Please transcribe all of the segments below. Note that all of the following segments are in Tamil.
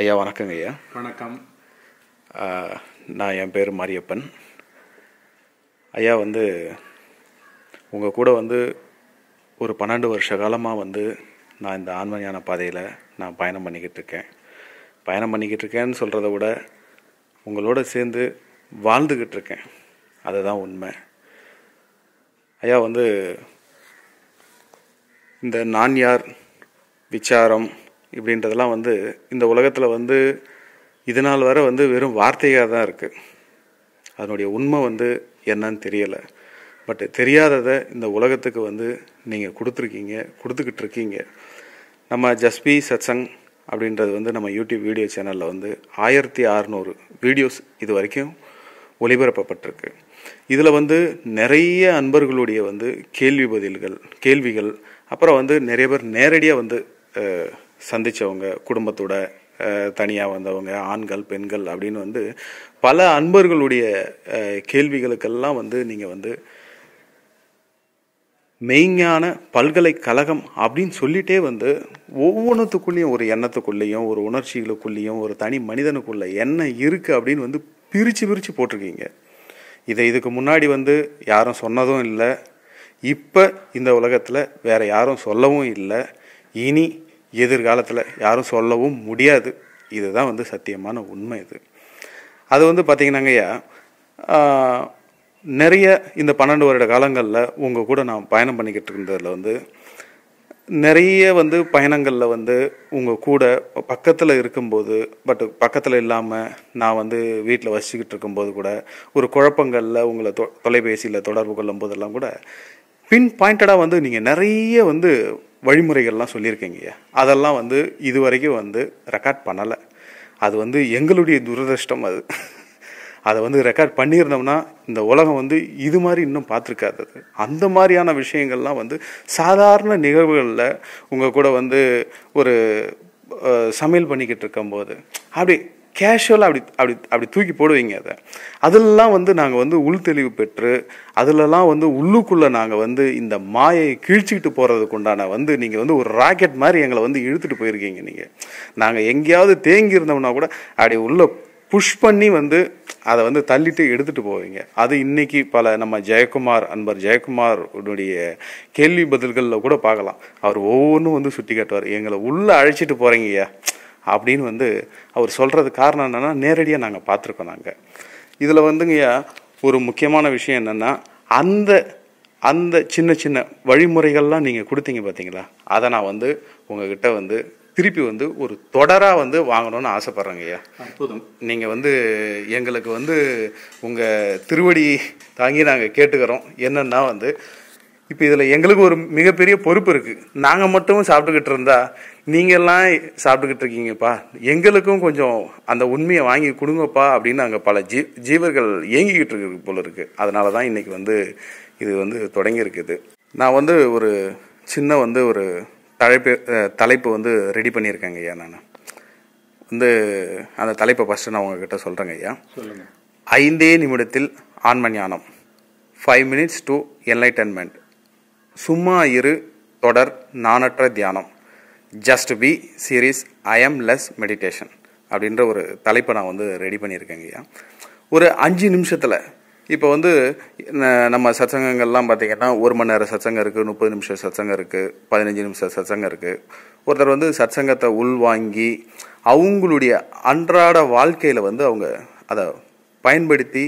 ஐயா வணக்கங்க ஐயா வணக்கம் நான் என் பேர் மாரியப்பன் ஐயா வந்து உங்கள் கூட வந்து ஒரு பன்னெண்டு வருஷ காலமாக வந்து நான் இந்த ஆன்மையான பாதையில் நான் பயணம் பண்ணிக்கிட்டு இருக்கேன் பயணம் பண்ணிக்கிட்டு இருக்கேன்னு சொல்கிறத விட உங்களோட சேர்ந்து வாழ்ந்துக்கிட்டு இருக்கேன் அதுதான் உண்மை ஐயா வந்து இந்த நான் யார் விசாரம் இப்படின்றதெல்லாம் வந்து இந்த உலகத்தில் வந்து இது நாள் வரை வந்து வெறும் வார்த்தையாக தான் இருக்குது அதனுடைய உண்மை வந்து என்னன்னு தெரியலை பட் தெரியாததை இந்த உலகத்துக்கு வந்து நீங்கள் கொடுத்துருக்கீங்க கொடுத்துக்கிட்டு இருக்கீங்க நம்ம ஜஸ்பி சத்சங் அப்படின்றது வந்து நம்ம யூடியூப் வீடியோ சேனலில் வந்து ஆயிரத்தி அறநூறு வீடியோஸ் இது வரைக்கும் ஒளிபரப்பப்பட்டிருக்கு இதில் வந்து நிறைய அன்பர்களுடைய வந்து கேள்வி பதில்கள் கேள்விகள் அப்புறம் வந்து நிறைய பேர் நேரடியாக வந்து சந்தித்தவங்க குடும்பத்தோட தனியாக வந்தவங்க ஆண்கள் பெண்கள் அப்படின்னு வந்து பல அன்பர்களுடைய கேள்விகளுக்கெல்லாம் வந்து நீங்கள் வந்து மெய்ஞான பல்கலைக்கழகம் அப்படின்னு சொல்லிகிட்டே வந்து ஒவ்வொன்றுத்துக்குள்ளேயும் ஒரு எண்ணத்துக்குள்ளேயும் ஒரு உணர்ச்சிகளுக்குள்ளேயும் ஒரு தனி மனிதனுக்குள்ளே என்ன இருக்குது அப்படின்னு வந்து பிரித்து பிரித்து போட்டிருக்கீங்க இதை இதுக்கு முன்னாடி வந்து யாரும் சொன்னதும் இல்லை இப்போ இந்த உலகத்தில் வேறு யாரும் சொல்லவும் இல்லை இனி எதிர்காலத்தில் யாரும் சொல்லவும் முடியாது இதுதான் வந்து சத்தியமான உண்மை இது அது வந்து பார்த்திங்கன்னாங்கய்யா நிறைய இந்த பன்னெண்டு வருட காலங்களில் உங்கள் கூட நான் பயணம் பண்ணிக்கிட்டு இருந்ததில் வந்து நிறைய வந்து பயணங்களில் வந்து உங்கள் கூட பக்கத்தில் இருக்கும்போது பட் பக்கத்தில் இல்லாமல் நான் வந்து வீட்டில் வசிச்சுக்கிட்டு இருக்கும்போது கூட ஒரு குழப்பங்களில் உங்களை தொ தொலைபேசியில் தொடர்பு கொள்ளும் போதெல்லாம் கூட பின் பாயிண்டடாக வந்து நீங்கள் நிறைய வந்து வழிமுறைகள்லாம் சொல்லியிருக்கேங்கய்யா அதெல்லாம் வந்து இது வரைக்கும் வந்து ரெக்கார்ட் பண்ணலை அது வந்து எங்களுடைய துரதிருஷ்டம் அது அதை வந்து ரெக்கார்ட் பண்ணியிருந்தோம்னா இந்த உலகம் வந்து இது மாதிரி இன்னும் பார்த்துருக்காது அந்த மாதிரியான விஷயங்கள்லாம் வந்து சாதாரண நிகழ்வுகளில் உங்கள் கூட வந்து ஒரு சமையல் பண்ணிக்கிட்டு இருக்கும்போது அப்படி கேஷுவலாக அப்படி அப்படி அப்படி தூக்கி போடுவீங்க அதை அதெல்லாம் வந்து நாங்கள் வந்து உள் தெளிவு பெற்று அதிலலாம் வந்து உள்ளுக்குள்ளே நாங்கள் வந்து இந்த மாயை கீழ்ச்சிக்கிட்டு போகிறதுக்கு உண்டான வந்து நீங்கள் வந்து ஒரு ராக்கெட் மாதிரி எங்களை வந்து இழுத்துட்டு போயிருக்கீங்க நீங்கள் நாங்கள் எங்கேயாவது தேங்கி இருந்தோம்னா கூட அப்படி உள்ளே புஷ் பண்ணி வந்து அதை வந்து தள்ளிட்டு எடுத்துகிட்டு போவீங்க அது இன்றைக்கி பல நம்ம ஜெயக்குமார் அன்பர் ஜெயக்குமார் உடைய கேள்வி பதில்களில் கூட பார்க்கலாம் அவர் ஒவ்வொன்றும் வந்து சுட்டி காட்டுவார் எங்களை உள்ளே அழைச்சிட்டு போகிறீங்கய்யா அப்படின்னு வந்து அவர் சொல்கிறது காரணம் என்னென்னா நேரடியாக நாங்கள் பார்த்துருக்கோம் நாங்கள் இதில் வந்துங்கய்யா ஒரு முக்கியமான விஷயம் என்னென்னா அந்த அந்த சின்ன சின்ன வழிமுறைகள்லாம் நீங்கள் கொடுத்தீங்க பார்த்தீங்களா அதை நான் வந்து உங்ககிட்ட வந்து திருப்பி வந்து ஒரு தொடராக வந்து வாங்கணும்னு ஆசைப்பட்றேங்க ஐயா அற்புதம் நீங்கள் வந்து எங்களுக்கு வந்து உங்கள் திருவடி தாங்கி நாங்கள் கேட்டுக்கிறோம் என்னென்னா வந்து இப்போ இதில் எங்களுக்கு ஒரு மிகப்பெரிய பொறுப்பு இருக்குது நாங்கள் மட்டும் சாப்பிட்டுக்கிட்டு இருந்தால் நீங்கள்லாம் சாப்பிட்டுக்கிட்டு இருக்கீங்கப்பா எங்களுக்கும் கொஞ்சம் அந்த உண்மையை வாங்கி கொடுங்கப்பா அப்படின்னு அங்கே பல ஜீ ஜீவர்கள் இயங்கிக்கிட்டு இருக்கு போல இருக்குது அதனால தான் இன்றைக்கி வந்து இது வந்து தொடங்கியிருக்குது நான் வந்து ஒரு சின்ன வந்து ஒரு தலைப்பு தலைப்பு வந்து ரெடி பண்ணியிருக்கேங்க ஐயா நான் வந்து அந்த தலைப்பை ஃபஸ்ட்டு நான் உங்ககிட்ட சொல்கிறேங்க ஐயா ஐந்தே நிமிடத்தில் ஆன்ம ஞானம் ஃபைவ் மினிட்ஸ் டு என்லைட்டன்மெண்ட் சும்மா இரு தொடர் நானற்ற தியானம் just be series M less meditation அப்படின்ற ஒரு தலைப்பை நான் வந்து ரெடி பண்ணியிருக்கேங்க ஐயா ஒரு அஞ்சு நிமிஷத்தில் இப்போ வந்து நம்ம சச்சங்கங்கள்லாம் பார்த்திங்கன்னா ஒரு மணி நேரம் சச்சங்கம் இருக்குது முப்பது நிமிஷம் சத்சங்கம் இருக்குது பதினஞ்சு நிமிஷம் சத்சங்கம் இருக்குது ஒருத்தர் வந்து சத்சங்கத்தை உள்வாங்கி அவங்களுடைய அன்றாட வாழ்க்கையில் வந்து அவங்க அதை பயன்படுத்தி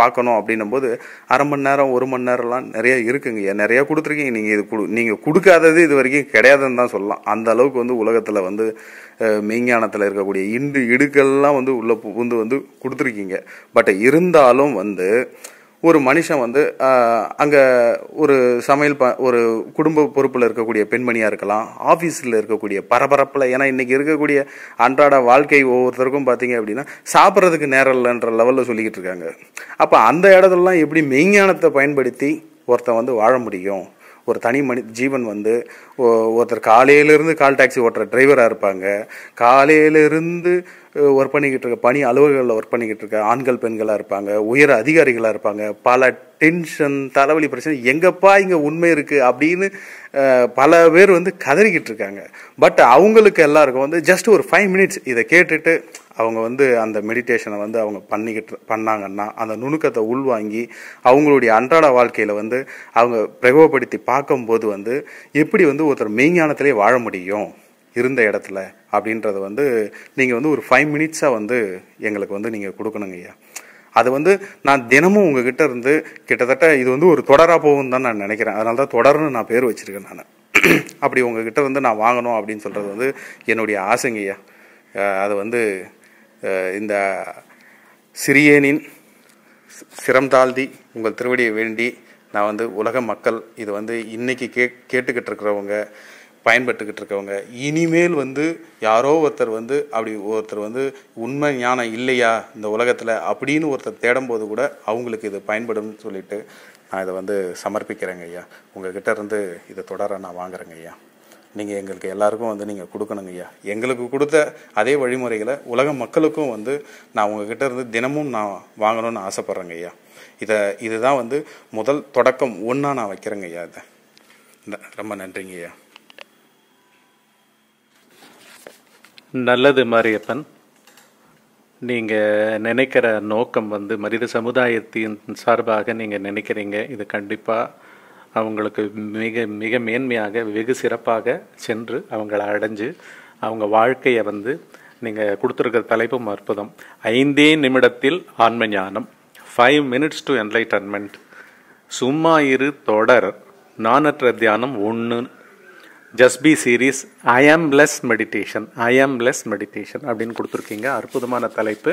பார்க்கணும் அப்படின்னும்போது அரை மணி நேரம் ஒரு மணி நேரம்லாம் நிறைய இருக்குங்க நிறைய கொடுத்துருக்கீங்க நீங்கள் இது கொடு நீங்கள் கொடுக்காதது இது வரைக்கும் கிடையாதுன்னு தான் சொல்லலாம் அந்த அளவுக்கு வந்து உலகத்தில் வந்து மெய்ஞானத்தில் இருக்கக்கூடிய இண்டு இடுக்கள்லாம் வந்து உள்ளே புகுந்து வந்து கொடுத்துருக்கீங்க பட் இருந்தாலும் வந்து ஒரு மனுஷன் வந்து அங்கே ஒரு சமையல் ப ஒரு குடும்ப பொறுப்பில் இருக்கக்கூடிய பெண்மணியாக இருக்கலாம் ஆஃபீஸில் இருக்கக்கூடிய பரபரப்பில் ஏன்னா இன்றைக்கி இருக்கக்கூடிய அன்றாட வாழ்க்கை ஒவ்வொருத்தருக்கும் பார்த்தீங்க அப்படின்னா சாப்பிட்றதுக்கு நேரம் இல்லைன்ற லெவலில் சொல்லிக்கிட்டு இருக்காங்க அப்போ அந்த இடத்துலலாம் எப்படி மெய்ஞானத்தை பயன்படுத்தி ஒருத்தன் வந்து வாழ முடியும் ஒரு தனி மனி ஜீவன் வந்து ஒருத்தர் காலையிலேருந்து கால் டாக்ஸி ஓட்டுற டிரைவராக இருப்பாங்க காலையிலேருந்து ஒர்க் பண்ணிக்கிட்டு இருக்க பணி அலுவலர்களில் ஒர்க் பண்ணிக்கிட்டு இருக்க ஆண்கள் பெண்களாக இருப்பாங்க உயர் அதிகாரிகளாக இருப்பாங்க பல டென்ஷன் தலைவலி பிரச்சனை எங்கப்பா இங்கே உண்மை இருக்குது அப்படின்னு பல பேர் வந்து கதறிக்கிட்டு இருக்காங்க பட் அவங்களுக்கு எல்லாருக்கும் வந்து ஜஸ்ட் ஒரு ஃபைவ் மினிட்ஸ் இதை கேட்டுட்டு அவங்க வந்து அந்த மெடிடேஷனை வந்து அவங்க பண்ணிக்கிட்டு பண்ணாங்கன்னா அந்த நுணுக்கத்தை உள்வாங்கி அவங்களுடைய அன்றாட வாழ்க்கையில் வந்து அவங்க பிரகோபடுத்தி பார்க்கும்போது வந்து எப்படி வந்து ஒருத்தர் மெய்ஞானத்திலே வாழ முடியும் இருந்த இடத்துல அப்படின்றத வந்து நீங்கள் வந்து ஒரு ஃபைவ் மினிட்ஸாக வந்து எங்களுக்கு வந்து நீங்கள் கொடுக்கணுங்க ஐயா அது வந்து நான் தினமும் உங்ககிட்ட இருந்து கிட்டத்தட்ட இது வந்து ஒரு தொடராக போகும் தான் நான் நினைக்கிறேன் அதனால தான் தொடர்னு நான் பேர் வச்சுருக்கேன் நான் அப்படி உங்ககிட்ட இருந்து நான் வாங்கணும் அப்படின்னு சொல்கிறது வந்து என்னுடைய ஆசைங்கய்யா அது வந்து இந்த சிறியேனின் சிரம் தாழ்த்தி உங்கள் திருவடியை வேண்டி நான் வந்து உலக மக்கள் இது வந்து இன்றைக்கி கே கேட்டுக்கிட்டு இருக்கிறவங்க பயன்பட்டுக்கிட்டு இருக்கவங்க இனிமேல் வந்து யாரோ ஒருத்தர் வந்து அப்படி ஒருத்தர் வந்து உண்மை ஞானம் இல்லையா இந்த உலகத்தில் அப்படின்னு ஒருத்தர் தேடும்போது கூட அவங்களுக்கு இது பயன்படும் சொல்லிட்டு நான் இதை வந்து சமர்ப்பிக்கிறேங்க ஐயா உங்ககிட்ட இருந்து இதை தொடர நான் வாங்குறேங்க ஐயா நீங்கள் எங்களுக்கு எல்லாருக்கும் வந்து நீங்கள் கொடுக்கணுங்க ஐயா எங்களுக்கு கொடுத்த அதே வழிமுறைகளை உலக மக்களுக்கும் வந்து நான் உங்ககிட்ட இருந்து தினமும் நான் வாங்கணும்னு ஆசைப்பட்றேங்க ஐயா இதை இதுதான் வந்து முதல் தொடக்கம் ஒன்றா நான் வைக்கிறேங்க ஐயா இதை ரொம்ப நன்றிங்க ஐயா நல்லது மாரியப்பன் நீங்கள் நினைக்கிற நோக்கம் வந்து மனித சமுதாயத்தின் சார்பாக நீங்கள் நினைக்கிறீங்க இது கண்டிப்பாக அவங்களுக்கு மிக மிக மேன்மையாக வெகு சிறப்பாக சென்று அவங்களை அடைஞ்சு அவங்க வாழ்க்கையை வந்து நீங்கள் கொடுத்துருக்கிற தலைப்பும் அற்புதம் ஐந்தே நிமிடத்தில் ஆன்ம ஞானம் ஃபைவ் மினிட்ஸ் டு என்லைட்டன்மெண்ட் சும்மா இரு தொடர் நானற்ற தியானம் ஒன்று just be series I'm less meditation I'm less meditation அப்படின்னு கொடுத்துருக்கீங்க அற்புதமான தலைப்பு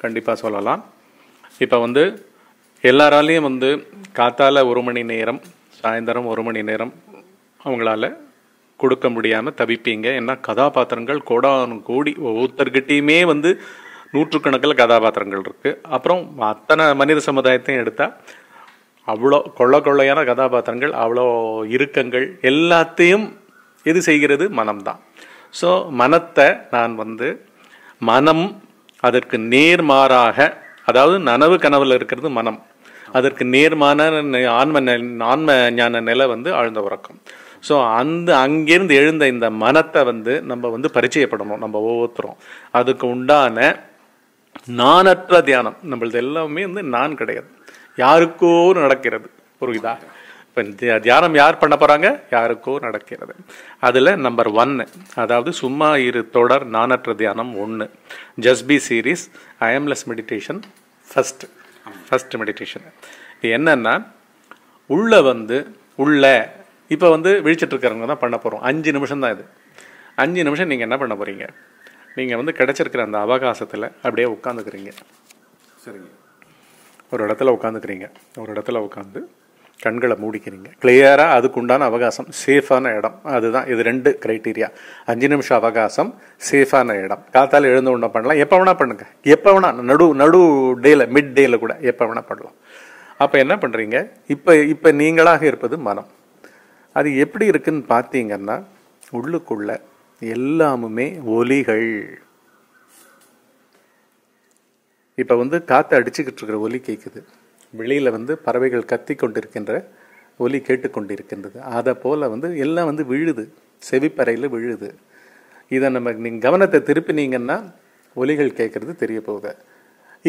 கண்டிப்பாக சொல்லலாம் இப்போ வந்து எல்லாராலையும் வந்து காத்தால் ஒரு மணி நேரம் சாயந்தரம் ஒரு மணி நேரம் அவங்களால கொடுக்க முடியாமல் தவிப்பீங்க ஏன்னா கதாபாத்திரங்கள் கோடானு கோடி ஒவ்வொருத்தர்கிட்டையுமே வந்து நூற்றுக்கணக்கில் கதாபாத்திரங்கள் இருக்குது அப்புறம் அத்தனை மனித சமுதாயத்தையும் எடுத்தால் அவ்வளோ கொள்ள கொள்ளையான கதாபாத்திரங்கள் அவ்வளோ இறுக்கங்கள் எல்லாத்தையும் எது செய்கிறது மனம்தான் ஸோ மனத்தை நான் வந்து மனம் அதற்கு நேர்மாறாக அதாவது நனவு கனவில் இருக்கிறது மனம் அதற்கு நேர்மான ஆன்ம ஆன்ம ஞான நிலை வந்து ஆழ்ந்த உறக்கம் ஸோ அந்த அங்கேருந்து எழுந்த இந்த மனத்தை வந்து நம்ம வந்து பரிச்சயப்படணும் நம்ம ஒவ்வொருத்தரும் அதுக்கு உண்டான நானற்ற தியானம் நம்மளது எல்லாமே வந்து நான் கிடையாது யாருக்கோ நடக்கிறது புரியுதா இப்போ தியானம் யார் பண்ண போகிறாங்க யாருக்கோ நடக்கிறது அதில் நம்பர் ஒன்று அதாவது சும்மா இரு தொடர் நானற்ற தியானம் ஒன்று just be series I'm less meditation first first meditation என்னென்னா உள்ளே வந்து உள்ள இப்போ வந்து விழிச்சிட்ருக்கிறவங்க தான் பண்ண போகிறோம் அஞ்சு நிமிஷம் தான் இது அஞ்சு நிமிஷம் நீங்கள் என்ன பண்ண போகிறீங்க நீங்கள் வந்து கிடச்சிருக்கிற அந்த அவகாசத்தில் அப்படியே உட்காந்துக்கிறீங்க சரிங்க ஒரு இடத்துல உட்காந்துக்கிறீங்க ஒரு இடத்துல உட்காந்து கண்களை மூடிக்கிறீங்க கிளியராக அதுக்குண்டான அவகாசம் சேஃபான இடம் அதுதான் இது ரெண்டு கிரைட்டீரியா அஞ்சு நிமிஷம் அவகாசம் சேஃபான இடம் காத்தால் எழுந்து ஒன்று பண்ணலாம் எப்போ வேணால் பண்ணுங்கள் எப்போ வேணால் நடு நடு டேயில் மிட் டேயில் கூட எப்போ வேணால் பண்ணலாம் அப்போ என்ன பண்ணுறீங்க இப்போ இப்போ நீங்களாக இருப்பது மனம் அது எப்படி இருக்குன்னு பார்த்தீங்கன்னா உள்ளுக்குள்ள எல்லாமுமே ஒலிகள் இப்போ வந்து காற்று அடிச்சுக்கிட்டு இருக்கிற ஒலி கேட்குது வெளியில் வந்து பறவைகள் கத்தி கொண்டிருக்கின்ற ஒலி கேட்டுக்கொண்டிருக்கின்றது அதை போல் வந்து எல்லாம் வந்து விழுது செவிப்பறையில் விழுது இதை நம்ம நீங்கள் கவனத்தை திருப்பினீங்கன்னா ஒலிகள் கேட்குறது தெரிய போகுது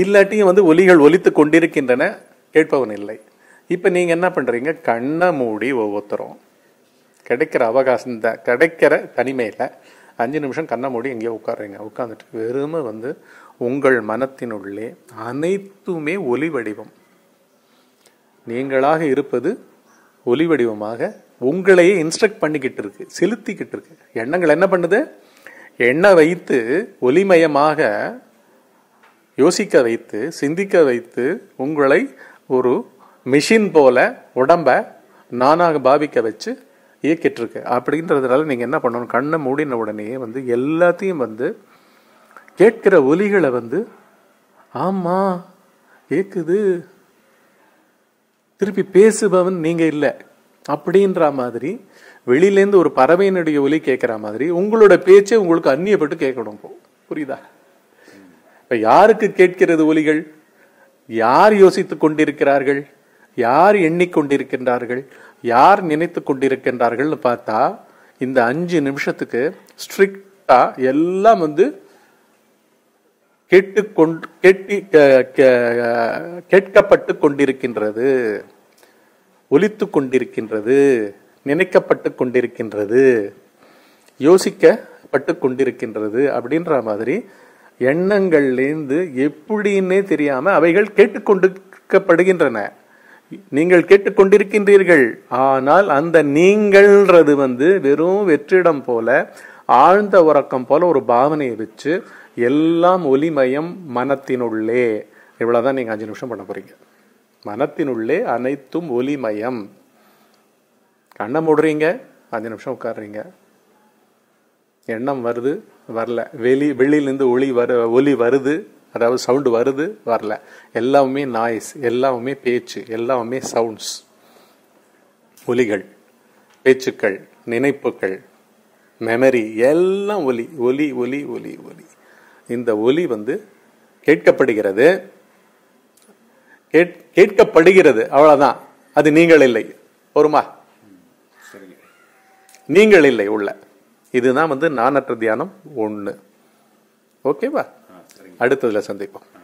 இல்லாட்டியும் வந்து ஒலிகள் ஒலித்து கொண்டிருக்கின்றன கேட்பவன் இல்லை இப்போ நீங்கள் என்ன பண்ணுறீங்க கண்ணை மூடி ஒவ்வொருத்தரும் கிடைக்கிற அவகாசம் இந்த கிடைக்கிற தனிமையில் அஞ்சு நிமிஷம் கண்ணை மூடி எங்கேயோ உட்காருங்க உட்காந்துட்டு வெறுமை வந்து உங்கள் மனத்தினுள்ளே அனைத்துமே ஒலி வடிவம் நீங்களாக இருப்பது ஒலி வடிவமாக உங்களையே இன்ஸ்ட்ரக்ட் பண்ணிக்கிட்டு இருக்கு செலுத்திக்கிட்டு இருக்கு எண்ணங்கள் என்ன பண்ணுது எண்ணெய் வைத்து ஒலிமயமாக யோசிக்க வைத்து சிந்திக்க வைத்து உங்களை ஒரு மிஷின் போல உடம்ப நானாக பாவிக்க வச்சு இயக்கிட்டுருக்கு அப்படின்றதுனால நீங்கள் என்ன பண்ணணும் கண்ணை மூடின உடனே வந்து எல்லாத்தையும் வந்து கேட்கிற ஒலிகளை வந்து ஆமாம் கேட்குது திருப்பி பேசுபவன் நீங்கள் இல்லை அப்படின்ற மாதிரி வெளியிலேருந்து ஒரு பறவையினுடைய ஒலி கேட்குற மாதிரி உங்களோட பேச்சை உங்களுக்கு அந்நியப்பட்டு கேட்கணும் இப்போ புரியுதா இப்போ யாருக்கு கேட்கிறது ஒலிகள் யார் யோசித்து கொண்டிருக்கிறார்கள் யார் எண்ணிக்கொண்டிருக்கின்றார்கள் யார் நினைத்து கொண்டிருக்கின்றார்கள்னு பார்த்தா இந்த அஞ்சு நிமிஷத்துக்கு ஸ்ட்ரிக்டாக எல்லாம் வந்து கேட்டு கேட்கப்பட்டு கொண்டிருக்கின்றது ஒலித்து கொண்டிருக்கின்றது நினைக்கப்பட்டு கொண்டிருக்கின்றது யோசிக்கப்பட்டு கொண்டிருக்கின்றது அப்படின்ற மாதிரி எண்ணங்கள்லேருந்து எப்படின்னே தெரியாமல் அவைகள் கேட்டுக்கொண்டிருக்கப்படுகின்றன நீங்கள் கேட்டுக்கொண்டிருக்கின்றீர்கள் ஆனால் அந்த நீங்கள்ன்றது வந்து வெறும் வெற்றிடம் போல ஆழ்ந்த உறக்கம் போல ஒரு பாவனையை வச்சு எல்லாம் ஒலிமயம் மனத்தினுள்ளே இவ்வளோதான் நீங்கள் அஞ்சு நிமிஷம் பண்ண போகிறீங்க மனத்தினுள்ளே அனைத்தும் ஒலிமயம் கண்ணை மூடுறீங்க அஞ்சு நிமிஷம் உட்காடுறீங்க எண்ணம் வருது வரல வெளி வெளியிலேருந்து ஒளி வரு ஒலி வருது அதாவது சவுண்டு வருது வரல எல்லாமே நாய்ஸ் எல்லாமே பேச்சு எல்லாமே சவுண்ட்ஸ் ஒலிகள் பேச்சுக்கள் நினைப்புகள் மெமரி எல்லாம் ஒலி ஒலி ஒலி ஒலி ஒலி இந்த ஒலி வந்து கேட்கப்படுகிறது கேட்கப்படுகிறது அவ்வளோதான் அது நீங்கள் இல்லை வருமா நீங்கள் இல்லை உள்ள இதுதான் வந்து நானற்ற தியானம் ஒன்று ஓகேவா அடுத்ததில் சந்திப்போம்